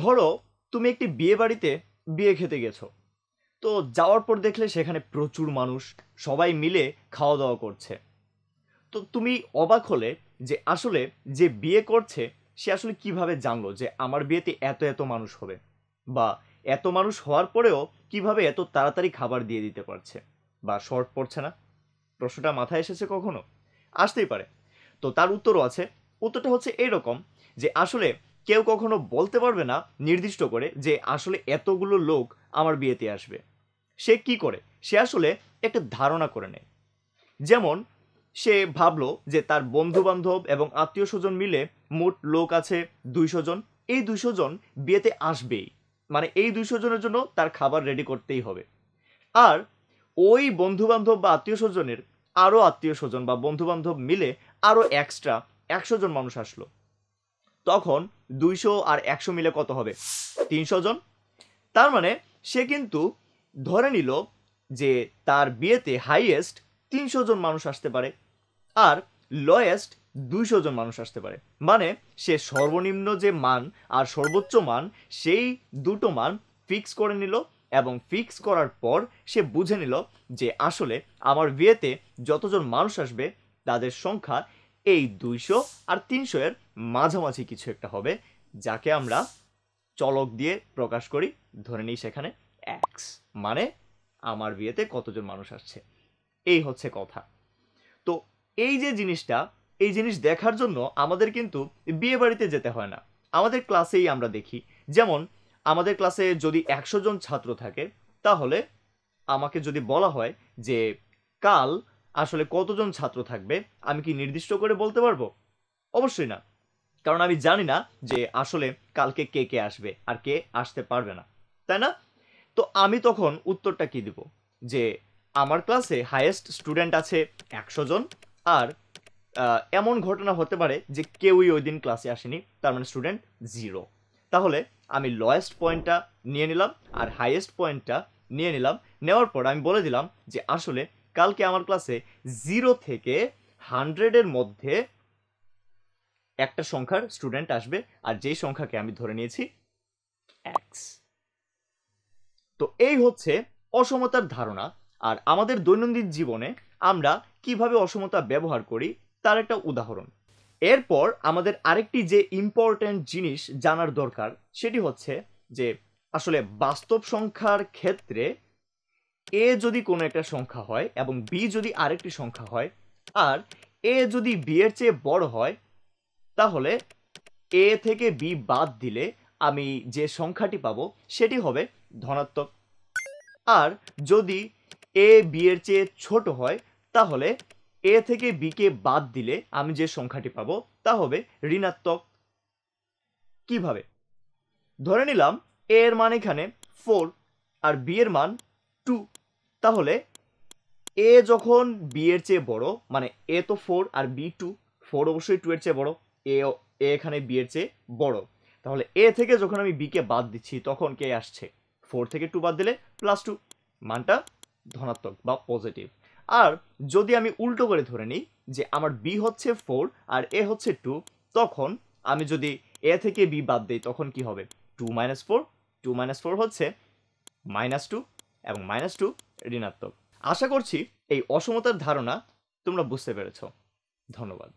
ধরো তুমি একটি বিয়ে বাড়িতে বিয়ে খেতে গেছো তো যাওয়ার পর দেখলে সেখানে প্রচুর মানুষ সবাই মিলে খাওয়া দাওয়া করছে তো তুমি অবাক হলে যে আসলে যে বিয়ে করছে সে আসলে কিভাবে জানলো যে আমার বিয়েতে এত এত মানুষ হবে বা এত মানুষ হওয়ার পরেও কিভাবে এত তাড়াতাড়ি খাবার দিয়ে দিতে পারছে বা শর্ট পড়ছে না প্রশ্নটা মাথায় এসেছে কখনো আসতেই পারে তো তার উত্তরও আছে উত্তরটা হচ্ছে এরকম যে আসলে কেউ কখনো বলতে পারবে না নির্দিষ্ট করে যে আসলে এতগুলো লোক আমার বিয়েতে আসবে সে কি করে সে আসলে একটা ধারণা করে নেয় যেমন সে ভাবলো যে তার বন্ধু বান্ধব এবং আত্মীয় স্বজন মিলে মোট লোক আছে দুইশো জন এই দুইশো জন বিয়েতে আসবেই মানে এই দুইশো জনের জন্য তার খাবার রেডি করতেই হবে আর ওই বন্ধুবান্ধব বা আত্মীয় স্বজনের আরও আত্মীয় স্বজন বা বন্ধুবান্ধব মিলে আরও এক্সট্রা একশো জন মানুষ আসলো তখন দুইশো আর একশো মিলে কত হবে তিনশো জন তার মানে সে কিন্তু ধরে নিল যে তার বিয়েতে হাইয়েস্ট তিনশো জন মানুষ আসতে পারে আর লোয়েস্ট দুইশো জন মানুষ আসতে পারে মানে সে সর্বনিম্ন যে মান আর সর্বোচ্চ মান সেই দুটো মান ফিক্স করে নিল এবং ফিক্স করার পর সে বুঝে নিল যে আসলে আমার বিয়েতে যতজন মানুষ আসবে তাদের সংখ্যা এই দুইশো আর তিনশো এর মাঝামাঝি কিছু একটা হবে যাকে আমরা চলক দিয়ে প্রকাশ করি ধরে নিই সেখানে এক্স মানে আমার বিয়েতে কতজন মানুষ আসছে এই হচ্ছে কথা তো এই যে জিনিসটা এই জিনিস দেখার জন্য আমাদের কিন্তু বিয়ে বাড়িতে যেতে হয় না আমাদের ক্লাসেই আমরা দেখি যেমন আমাদের ক্লাসে যদি একশো জন ছাত্র থাকে তাহলে আমাকে যদি বলা হয় যে কাল আসলে কতজন ছাত্র থাকবে আমি কি নির্দিষ্ট করে বলতে পারবো অবশ্যই না কারণ আমি জানি না যে আসলে কালকে কে কে আসবে আর কে আসতে পারবে না তাই না তো আমি তখন উত্তরটা কি দিব যে আমার ক্লাসে হায়েস্ট স্টুডেন্ট আছে একশো জন আর এমন ঘটনা হতে পারে যে কেউই ওই দিন ক্লাসে আসেনি তার মানে স্টুডেন্ট জিরো তাহলে আমি লয়েস্ট পয়েন্টটা নিয়ে নিলাম আর হাইয়েস্ট পয়েন্টটা নিয়ে নিলাম নেওয়ার পর আমি বলে দিলাম যে আসলে কালকে আমার ক্লাসে জিরো থেকে হান্ড্রেডের মধ্যে একটা সংখ্যার স্টুডেন্ট আসবে আর যেই সংখ্যাকে আমি ধরে নিয়েছি এক্স তো এই হচ্ছে অসমতার ধারণা আর আমাদের দৈনন্দিন জীবনে আমরা কিভাবে অসমতা ব্যবহার করি তার একটা উদাহরণ এরপর আমাদের আরেকটি যে ইম্পর্ট্যান্ট জিনিস জানার দরকার সেটি হচ্ছে যে আসলে বাস্তব সংখ্যার ক্ষেত্রে এ যদি কোনো একটা সংখ্যা হয় এবং বি যদি আরেকটি সংখ্যা হয় আর এ যদি বি এর চেয়ে বড় হয় তাহলে এ থেকে বি বাদ দিলে আমি যে সংখ্যাটি পাব সেটি হবে ধনাত্মক আর যদি এ বি এর চেয়ে ছোট হয় তাহলে এ থেকে বিকে বাদ দিলে আমি যে সংখ্যাটি পাব তা হবে ঋণাত্মক কিভাবে ধরে নিলাম এ এর মান এখানে ফোর আর বি এর মান টু তাহলে এ যখন বি এর চেয়ে বড় মানে এ তো ফোর আর বি টু ফোর অবশ্যই টু এর চেয়ে বড় এ এখানে বি এর চেয়ে বড় তাহলে এ থেকে যখন আমি বিকে বাদ দিচ্ছি তখন কে আসছে ফোর থেকে টু বাদ দিলে প্লাস টু মানটা ধনাত্মক বা পজিটিভ আর যদি আমি উল্টো করে ধরে নিই যে আমার বি হচ্ছে ফোর আর এ হচ্ছে টু তখন আমি যদি এ থেকে বি বাদ দিই তখন কি হবে two minus four two minus four হচ্ছে মাইনাস টু এবং মাইনাস টু ঋণাত্মক আশা করছি এই অসমতার ধারণা তোমরা বুঝতে পেরেছ ধন্যবাদ